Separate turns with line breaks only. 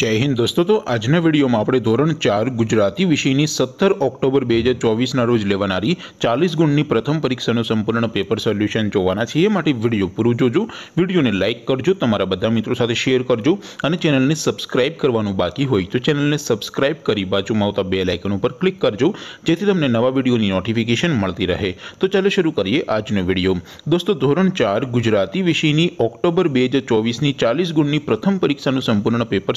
जय हिंद दोस्तों तो आज ने वीडियो में આપણે ધોરણ 4 ગુજરાતી વિષયની 17 ઓક્ટોબર 2024 ના રોજ લેવાણારી 40 ગુણની પ્રથમ પરીક્ષાનો સંપૂર્ણ પેપર સોલ્યુશન જોવાના છે એ માટે વિડિયો પૂરું જોજો વિડિયોને લાઈક કરજો તમારા બધા મિત્રો સાથે શેર કરજો અને ચેનલને સબ્સ્ક્રાઇબ કરવાનું બાકી હોય તો ચેનલને સબ્સ્ક્રાઇબ કરી બાજુમાં આવતા બેલ આઇકન ઉપર ક્લિક કરજો જેથી તમને નવા વીડિયોની નોટિફિકેશન મળતી રહે તો ચાલો શરૂ કરીએ આજનો વીડિયો दोस्तों ધોરણ 4 ગુજરાતી વિષયની ઓક્ટોબર 2024 ની 40 ગુણની પ્રથમ પરીક્ષાનો સંપૂર્ણ પેપર